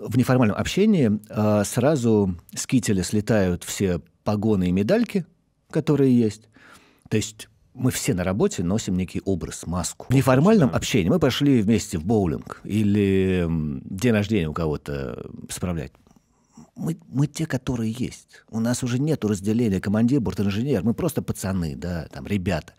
в неформальном общении а, сразу с кителя слетают все погоны и медальки, которые есть. То есть мы все на работе носим некий образ, маску. В неформальном общении мы пошли вместе в боулинг или день рождения у кого-то справлять. Мы, мы те, которые есть. У нас уже нет разделения командир, борт-инженер. Мы просто пацаны, да, там, ребята.